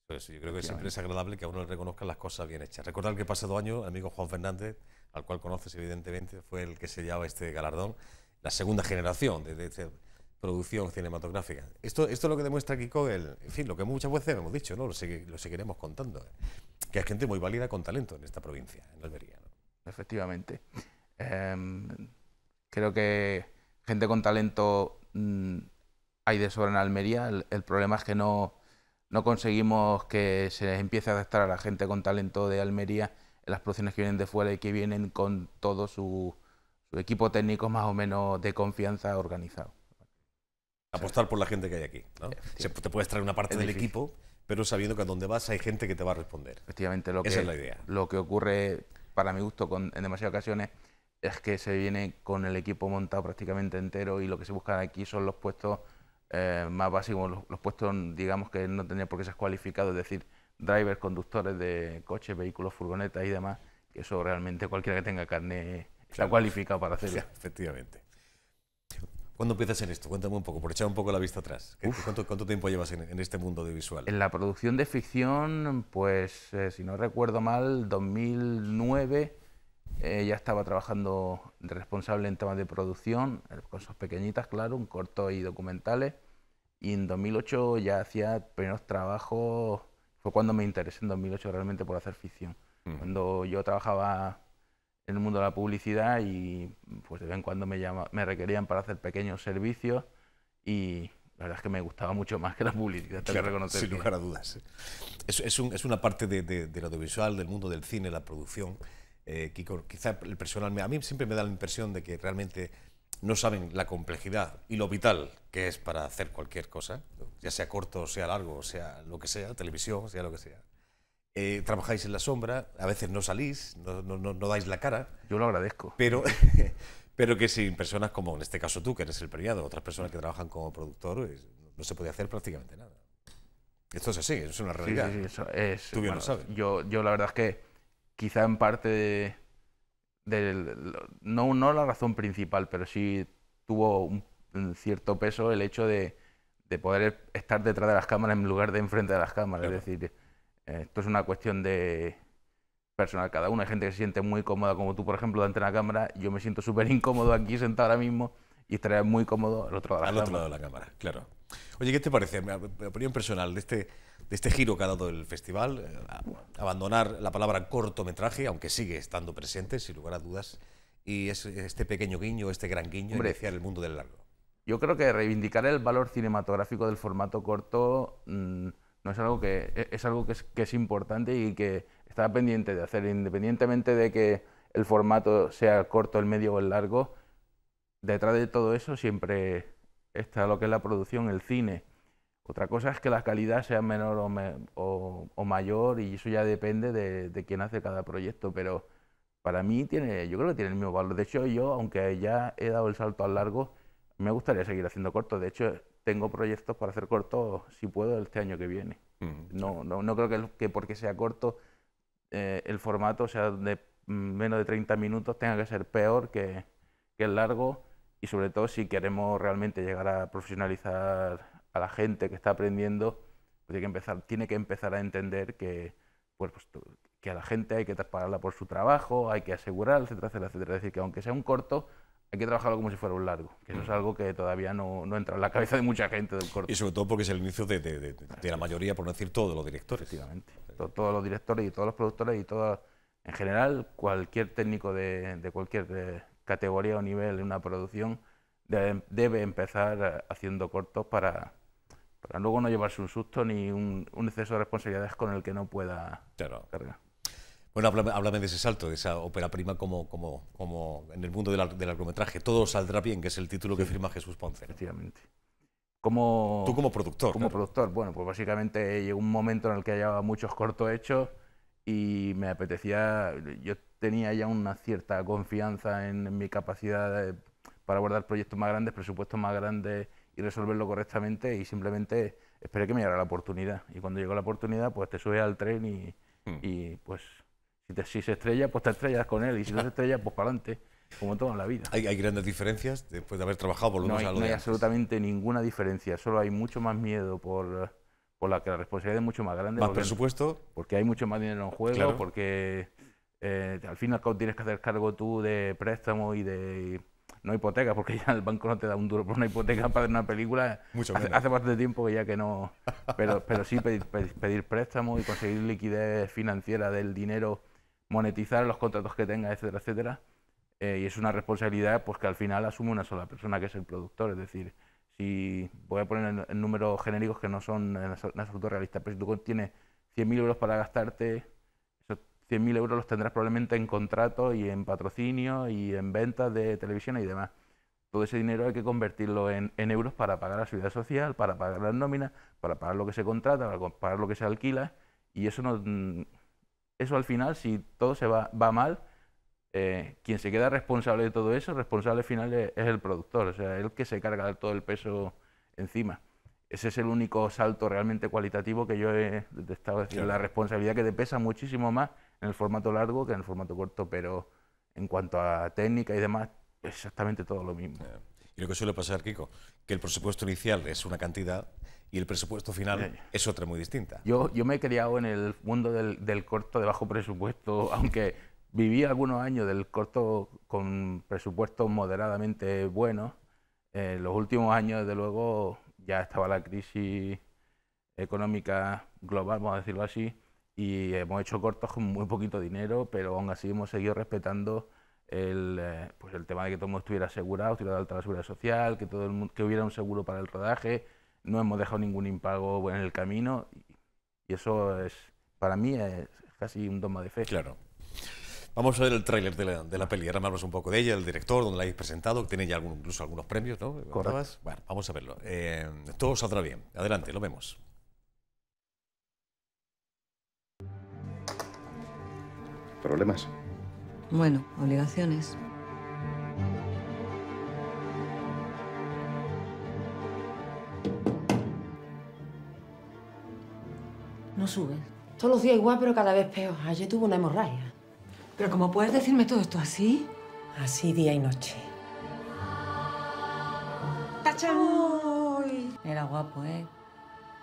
[SPEAKER 1] Pues yo creo que siempre es agradable que a uno le reconozcan las cosas bien hechas. Recordar que pasado año, el amigo Juan Fernández, al cual conoces evidentemente, fue el que se llevaba este galardón, la segunda generación de este producción cinematográfica. Esto, esto es lo que demuestra Kiko, el, en fin, lo que muchas veces hemos dicho, ¿no? lo, seguiremos contando, ¿eh? que hay gente muy válida con talento en esta provincia, en Almería. Efectivamente. Em, creo que gente con talento
[SPEAKER 7] mm, hay de sobra en Almería, el, problema es que no, no conseguimos que se empiece a adaptar a la gente con talento de Almería en las producciones que vienen de fuera y que vienen con todo su, su equipo técnico más o menos de confianza organizado
[SPEAKER 1] apostar por la gente que hay aquí. te puedes traer una parte del equipo, pero sabiendo que a donde vas hay gente que te va a responder.
[SPEAKER 7] Efectivamente, lo que, es la idea. Lo que ocurre, para mi gusto, en demasiadas ocasiones, es que se viene con el equipo montado prácticamente entero y lo que se busca aquí son los puestos eh, más básicos, los, puestos, digamos, que no tendrían por qué ser cualificados, es decir, drivers, conductores de coches, vehículos, furgonetas y demás, que eso realmente cualquiera
[SPEAKER 1] que tenga carne está cualificado para hacerlo. Efectivamente. ¿Cuándo empiezas en esto? Cuéntame un poco, por echar un poco la vista atrás. ¿Cuánto, ¿Cuánto, tiempo llevas en, este mundo de visual? En la producción
[SPEAKER 7] de ficción, pues eh, si no recuerdo mal, 2009 eh, ya estaba trabajando de responsable en temas de producción, eh, cosas pequeñitas, claro, un corto y documentales. Y en 2008 ya hacía primeros trabajos, fue cuando me interesé en 2008 realmente por hacer ficción. Mm. Cuando yo trabajaba en el mundo de la publicidad y pues de vez en cuando me, llama, me requerían para hacer pequeños servicios
[SPEAKER 1] y la verdad es que me gustaba mucho más que la publicidad, tengo que reconocer. Sin lugar a dudas. Eh. Es, es, una parte de, de, del audiovisual, del mundo del cine, la producción, que eh, quizá el personal, a mí siempre me da la impresión de que realmente no saben la complejidad y lo vital que es para hacer cualquier cosa, ya sea corto, sea largo, sea lo que sea, televisión, sea lo que sea. Eh, trabajáis en la sombra, a veces no salís, no, no, no dais la cara. Yo lo agradezco. Pero, pero que sin personas como, en este caso tú, que eres el premiado, otras personas que trabajan como productor, no se puede hacer prácticamente nada. Esto es así, es una realidad. tú bien lo sabes.
[SPEAKER 7] Yo, yo la verdad es que quizá en parte de, no, no la razón principal, pero sí tuvo un, cierto peso el hecho de, de, poder estar detrás de las cámaras en lugar de enfrente de las cámaras. Es decir, eh, esto es una cuestión de personal cada uno. Hay gente que se siente muy cómoda, como tú, por ejemplo, delante de la cámara. Yo me siento súper incómodo aquí sentado ahora mismo y estaría muy cómodo al otro
[SPEAKER 1] lado de la al cámara. otro lado de la cámara, claro. Oye, ¿qué te parece? Mi opinión personal de este, de este giro que ha dado el festival, eh, abandonar la palabra cortometraje, aunque sigue estando presente, sin lugar a dudas, y este pequeño guiño, este gran guiño, Hombre, iniciar el mundo del largo. Yo
[SPEAKER 7] creo que reivindicar el valor cinematográfico del formato corto... Mm, no es algo que e, es algo que es, importante y que está pendiente de hacer independientemente de que el formato sea corto el medio o el largo detrás de todo eso siempre está lo que es la producción el cine otra cosa es que la calidad sea menor o, mayor y eso ya depende de, quién hace cada proyecto pero para mí tiene yo creo que tiene el mismo valor de hecho yo aunque ya he dado el salto al largo me gustaría seguir haciendo corto de hecho tengo proyectos para hacer cortos, si puedo, este año que viene. Mm, no, no, no, creo que, que, porque sea corto eh, el formato, sea, de menos de 30 minutos, tenga que ser peor que, que el largo y sobre todo si queremos realmente llegar a profesionalizar a la gente que está aprendiendo, tiene pues que empezar, tiene que empezar a entender que, pues, pues que a la gente hay que pagarla por su trabajo, hay que asegurar, etcétera, etcétera, etcétera. Es decir, que aunque sea un corto, hay que trabajarlo como si fuera un largo, que eso es algo que todavía no, no entra en la cabeza de
[SPEAKER 1] mucha gente del corto. Y sobre todo porque es el inicio de, de, la mayoría, por no decir todos los
[SPEAKER 7] directores. Efectivamente, todos los directores y todos los productores y todo en general, cualquier técnico de, cualquier eh, categoría o nivel en una producción debe, empezar eh, haciendo cortos para, para luego no llevarse un susto ni un, exceso de responsabilidades
[SPEAKER 1] con el que no pueda cargar. Bueno, háblame, de ese salto, de esa ópera prima como, como, como en el mundo del, del largometraje. Todo saldrá bien, que es el título que firma Jesús Ponce. Efectivamente.
[SPEAKER 7] Tú como productor. Como productor, bueno, pues básicamente llegó un momento en el que hallaba muchos cortos hechos y me apetecía, yo tenía ya una cierta confianza en, mi capacidad para abordar proyectos más grandes, presupuestos más grandes y resolverlo correctamente y simplemente esperé que me llegara la oportunidad. Y cuando llegó la oportunidad, pues te subes al tren y, hmm. y pues si, se estrella, pues te estrellas con él. Y si no se estrella, pues para adelante como toda la vida. ¿Hay, grandes diferencias
[SPEAKER 1] después de haber trabajado? por unos hay, no hay
[SPEAKER 7] absolutamente ninguna diferencia, solo hay mucho más miedo por, por la que la responsabilidad es mucho más grande. ¿Más presupuesto? Porque hay mucho más dinero en juego, porque eh, al final tienes que hacer cargo tú de préstamo y de... No hipotecas porque ya el banco no te da un duro por una hipoteca para una película. hace, hace, bastante tiempo que ya que no. Pero, pero sí pedir, pedir préstamo y conseguir liquidez financiera del dinero monetizar los contratos que tenga, etcétera, etcétera. Eh, y es una responsabilidad pues, que al final asume una sola persona, que es el productor. Es decir, si voy a poner en, números genéricos que no son en absoluto realistas, pero si tú tienes 100.000 euros para gastarte, esos 100.000 euros los tendrás probablemente en contrato y en patrocinio y en ventas de televisión y demás. Todo ese dinero hay que convertirlo en, en euros para pagar la seguridad social, para pagar las nóminas, para pagar lo que se contrata, para pagar lo que se alquila, y eso no, eso al final, si todo se va, va mal, eh, quien se queda responsable de todo eso, responsable final es, el productor, o sea, el que se carga todo el peso encima. Ese es el único salto realmente cualitativo que yo he detectado, es decir, la responsabilidad que te pesa muchísimo más en el formato largo que en el formato corto, pero
[SPEAKER 1] en cuanto a técnica y demás, exactamente todo lo mismo. Y lo que suele pasar, Kiko, que el presupuesto inicial es una cantidad y el presupuesto final es otra muy distinta. Yo, yo me he
[SPEAKER 7] criado en el mundo del, corto de bajo presupuesto, aunque viví algunos años del corto con presupuestos moderadamente buenos. En eh, los últimos años, desde luego, ya estaba la crisis económica global, vamos a decirlo así, y hemos hecho cortos con muy poquito dinero, pero aún así hemos seguido respetando el, eh, pues el tema de que todo el mundo estuviera asegurado, estuviera de alta la seguridad social, que, todo que hubiera un seguro para el rodaje, no hemos dejado ningún impago en el camino y eso
[SPEAKER 1] es, para mí, es casi un toma de fe. Claro. Vamos a ver el tráiler de la, de la peli, ahora un poco de ella, el director, donde la habéis presentado, tiene ya algún, incluso algunos premios, ¿no? Correcto. Bueno, vamos a verlo. Eh, todo saldrá bien. Adelante, lo vemos.
[SPEAKER 2] ¿Problemas? Bueno, obligaciones.
[SPEAKER 6] suben. Todos los días igual, pero cada vez peor. Ayer tuvo una hemorragia. Pero ¿cómo puedes decirme todo esto así? Así día y noche.
[SPEAKER 8] ¡Tachaboy! Era guapo, ¿eh?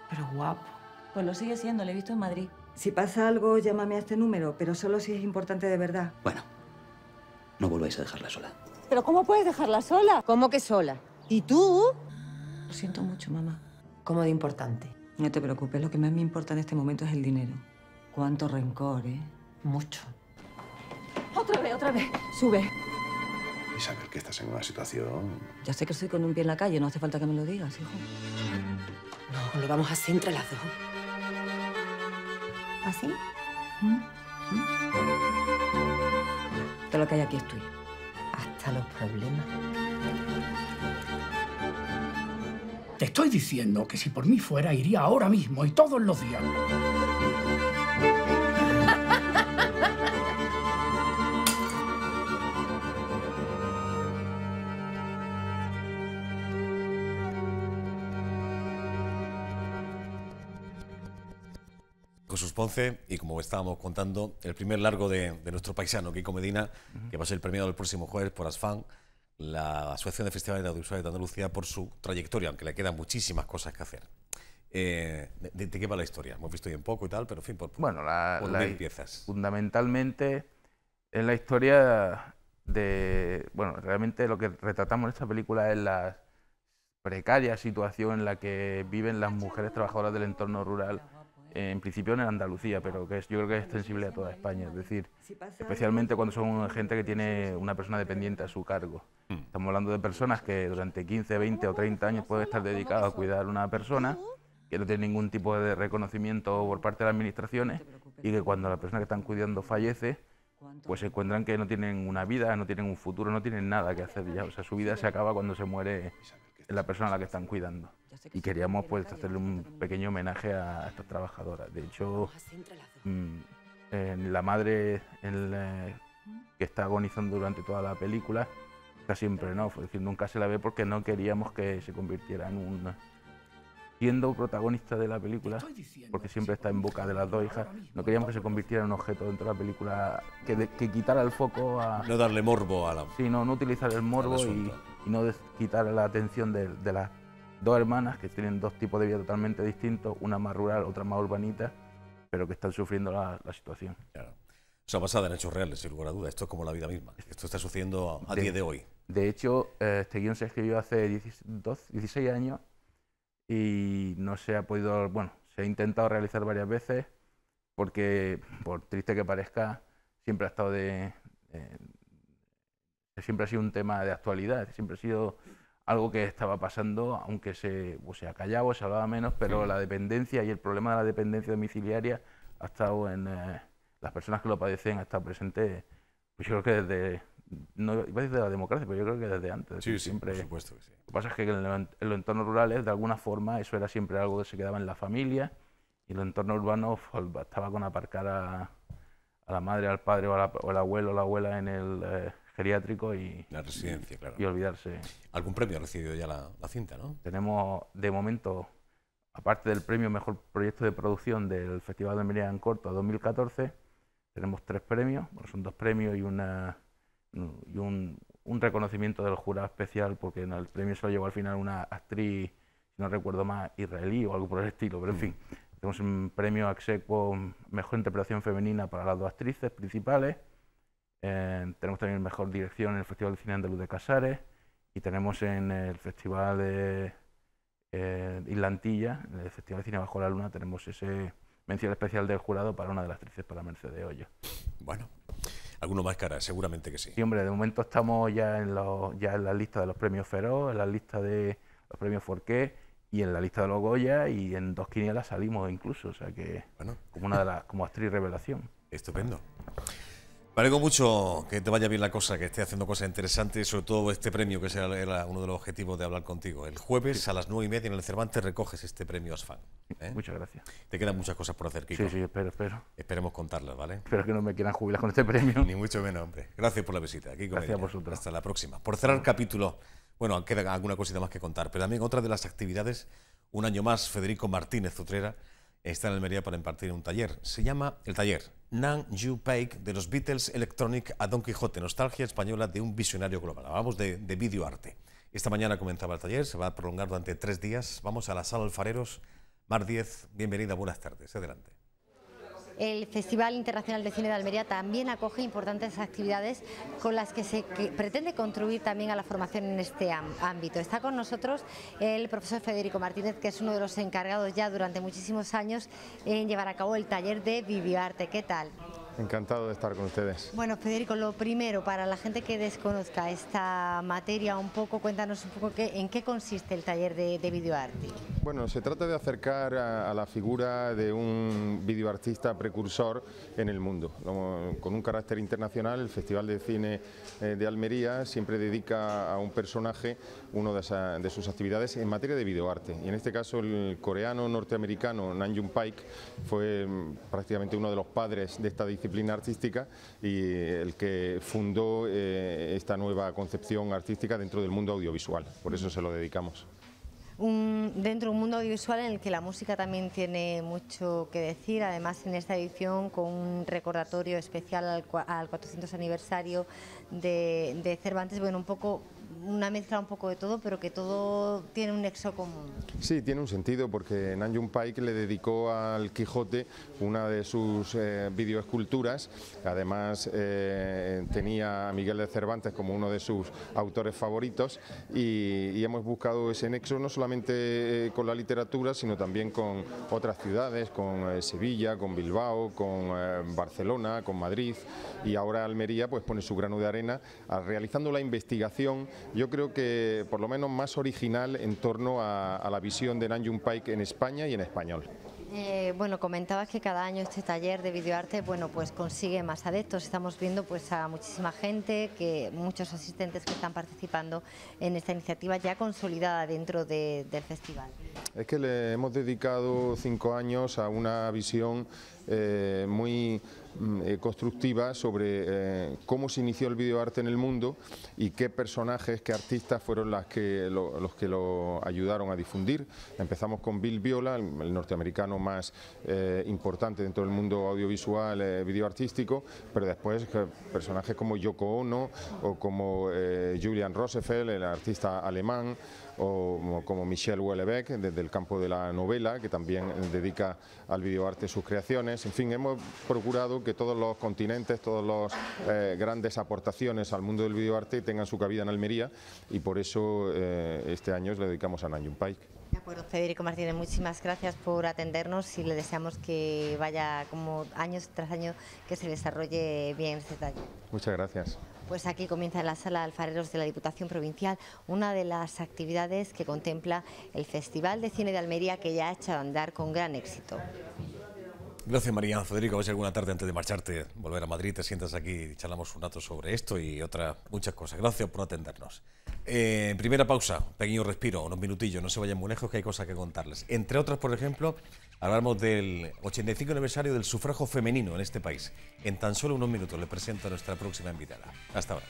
[SPEAKER 8] Pero guapo. Pues lo sigue siendo, lo he visto en Madrid. Si pasa algo, llámame a este número, pero solo si es importante de verdad. Bueno,
[SPEAKER 1] no volváis a dejarla sola.
[SPEAKER 8] ¿Pero cómo puedes dejarla sola? ¿Cómo que sola? ¿Y tú? Lo siento mucho, mamá. ¿Cómo de importante? No te preocupes, lo que más me importa en este momento es el dinero. Cuánto rencor, ¿eh? Mucho. Otra vez, otra vez. Sube.
[SPEAKER 2] Isabel, que estás en una situación...
[SPEAKER 8] Ya sé que estoy con un pie en la calle, no hace falta
[SPEAKER 6] que me lo digas, hijo. No, lo vamos así entre las dos. ¿Así? ¿Mm? ¿Mm? Todo lo que hay
[SPEAKER 1] aquí es tuyo. Hasta los problemas estoy diciendo que si por mí fuera, iría ahora mismo y todos los días. sus Ponce y como estábamos contando, el primer largo de, nuestro paisano, Kiko Medina, que va a ser premiado el próximo jueves por ASFAN la Asociación de Festivales de Audiovisuales de Andalucía por su trayectoria, aunque le quedan muchísimas cosas que hacer. Eh, de, qué va la historia? Hemos visto bien poco y tal, pero en fin, por, bueno,
[SPEAKER 7] Fundamentalmente es la historia de... Bueno, realmente lo que retratamos en esta película es la precaria situación en la que viven las mujeres trabajadoras del entorno rural en principio en Andalucía, pero que es, yo creo que es extensible a toda España, es decir, especialmente cuando son gente que tiene una persona dependiente a su cargo. Mm. Estamos hablando de personas que durante 15, 20 o 30 años pueden estar dedicadas a cuidar a una persona que no tiene ningún tipo de reconocimiento por parte de las administraciones y que cuando la persona que están cuidando fallece, pues se encuentran que no tienen una vida, no tienen un futuro, no tienen nada que hacer ya. O sea, su vida se acaba cuando se muere la persona a la que están cuidando y queríamos pues hacerle un pequeño homenaje a estas trabajadoras. De hecho, mm, la madre que está agonizando durante toda la película, está siempre no, fue decir, nunca se la ve porque no queríamos que se convirtiera en un siendo protagonista de la película, porque siempre está en boca de las dos hijas, no queríamos que se convirtiera en un objeto dentro de la película, que, que quitara el foco a... No darle morbo a la... Sí, no, no utilizar el morbo y, no quitar la atención de, de las dos hermanas que tienen dos tipos de vida totalmente distintos, una más rural, otra más urbanita, pero que están sufriendo la, situación. Eso ha pasado en hechos reales,
[SPEAKER 1] sin lugar a duda. Esto es como la vida misma.
[SPEAKER 7] Esto está sucediendo a, día de hoy. De hecho, eh, este guión se escribió hace 16 años y no se ha podido, bueno, se ha intentado realizar varias veces porque, por triste que parezca, siempre ha estado de... Eh, siempre ha sido un tema de actualidad, siempre ha sido algo que estaba pasando, aunque se, o ha se hablaba menos, pero la dependencia y el problema de la dependencia domiciliaria ha estado en eh, las personas que lo padecen, ha estado presente, pues yo creo que desde, no la democracia, pero yo creo que desde antes. Sí, siempre, Lo que pasa es que en, los entornos rurales, de alguna forma, eso era siempre algo que se quedaba en la familia, y en los entornos urbanos pues, estaba con aparcar a, la madre, al padre o, la, el abuelo o la abuela en el... Eh, geriátrico y... Y olvidarse. ¿Algún premio ha recibido ya la, cinta, no? Tenemos, de momento, aparte del premio Mejor Proyecto de Producción del Festival de en Corto 2014, tenemos tres premios, son dos premios y, una, y un, un, reconocimiento del jurado especial, porque en el premio se lo llevó al final una actriz, si no recuerdo más, israelí o algo por el estilo, pero en fin. Mm. Tenemos un premio Axequo Mejor Interpretación Femenina para las dos actrices principales tenemos también Mejor Dirección en el Festival de Cine Andaluz de Casares y tenemos en el Festival de eh, Islantilla, en el Festival de Cine Bajo la Luna, tenemos ese mención especial del jurado para una de las actrices, para Mercedes Hoyo. Bueno, alguno más cara, seguramente que sí. Sí, hombre, de momento estamos ya en, los, ya en la lista de los premios Feroz, en la lista de los premios Forqué y en la lista de los Goya y en dos quinielas salimos incluso, o sea que bueno. como una de las
[SPEAKER 1] como actriz revelación. Estupendo. Me alegro mucho que te vaya bien la cosa, que esté haciendo cosas interesantes, sobre todo este premio, que era, uno de los objetivos de hablar contigo. El jueves a las nueve y media en el Cervantes recoges este premio ASFAN. ¿eh? Muchas gracias. Te quedan muchas cosas por hacer, Kiko. Sí, sí, espero, espero. Esperemos contarlas, ¿vale? Espero que no me quieran jubilar con este premio. Ni mucho menos, hombre. Gracias por la visita, Kiko. Gracias su Hasta la próxima. Por cerrar capítulo, bueno, queda alguna cosita más que contar, pero también otra de las actividades, un año más, Federico Martínez Zutrera está en Almería para impartir un taller. Se llama el taller Nan Yu Paik de los Beatles Electronic a Don Quijote, nostalgia española de un visionario global. Hablamos de, videoarte. Esta mañana comenzaba el taller, se va a prolongar durante tres días. Vamos a la sala Alfareros, Mar 10. Bienvenida, buenas tardes. Adelante.
[SPEAKER 8] El Festival Internacional de Cine de Almería también acoge importantes actividades con las que se pretende contribuir también a la formación en este ámbito. Está con nosotros el profesor Federico Martínez, que es uno de los encargados ya durante muchísimos años en llevar a cabo el taller de Viviarte. ¿Qué tal?
[SPEAKER 9] Encantado de estar con ustedes.
[SPEAKER 8] Bueno, Federico, lo primero, para la gente que desconozca esta materia un poco, cuéntanos un poco qué, en qué consiste el taller de, videoarte.
[SPEAKER 9] Bueno, se trata de acercar a, la figura de un videoartista precursor en el mundo. con un carácter internacional, el Festival de Cine eh, de Almería siempre dedica a un personaje una de, sus actividades en materia de videoarte. Y en este caso el coreano norteamericano Nanjung Paik fue mm, prácticamente uno de los padres de esta disciplina disciplina artística y el que fundó eh, esta nueva concepción artística dentro del mundo audiovisual, por eso se lo dedicamos.
[SPEAKER 8] dentro de un mundo audiovisual en el que la música también tiene mucho que decir, además en esta edición con un recordatorio especial al, 400 aniversario de Cervantes, bueno, un poco una mezcla un poco de todo, pero que todo tiene un nexo común.
[SPEAKER 9] Sí, tiene un sentido, porque Nanjung Paik le dedicó al Quijote una de sus eh, videoesculturas, además eh, tenía a Miguel de Cervantes como uno de sus autores favoritos y, hemos buscado ese nexo no solamente eh, con la literatura, sino también con otras ciudades, con Sevilla, con Bilbao, con Barcelona, con Madrid y ahora Almería pues pone su grano de arena ah, realizando la investigación yo creo que por lo menos más original en torno a, la visión de Nanjung Pike en España y en español.
[SPEAKER 8] Eh, bueno, comentabas que cada año este taller de videoarte, bueno, pues consigue más adeptos. Estamos viendo pues a muchísima gente, que muchos asistentes que están participando en esta iniciativa ya consolidada dentro del festival.
[SPEAKER 9] Es que le hemos dedicado cinco años a una visión eh, muy Mm, eh, constructiva sobre eh, cómo se inició el videoarte en el mundo y qué personajes, qué artistas fueron que los que lo ayudaron a difundir. Empezamos con Bill Viola, el, norteamericano más eh, importante dentro del mundo audiovisual, videoartístico, pero después personajes como Yoko Ono o como Julian Rosefeld, el artista alemán, o como Michel Houellebecq desde el campo de la novela, que también dedica al videoarte sus creaciones. En fin, hemos procurado que todos los continentes, todas las eh, grandes aportaciones al mundo del videoarte tengan su cabida en Almería y por eso eh, este año le dedicamos a un Pike.
[SPEAKER 8] De acuerdo, Federico Martínez, muchísimas gracias por atendernos y le deseamos que vaya como años tras año que se desarrolle bien este taller.
[SPEAKER 9] Muchas gracias.
[SPEAKER 8] Pues aquí comienza en la Sala de Alfareros de la Diputación Provincial una de las actividades que contempla el Festival de Cine de Almería que ya ha hecho andar con gran éxito.
[SPEAKER 1] Gracias María. Federico, a ver alguna tarde antes de marcharte, volver a Madrid, te sientas aquí y charlamos un rato sobre esto y otras muchas cosas. Gracias por atendernos. Eh, primera pausa, pequeño respiro, unos minutillos, no se vayan muy lejos que hay cosas que contarles. Entre otras, por ejemplo, Hablamos del 85 aniversario del sufragio femenino en este país. En tan solo unos minutos le presento a nuestra próxima invitada. Hasta ahora.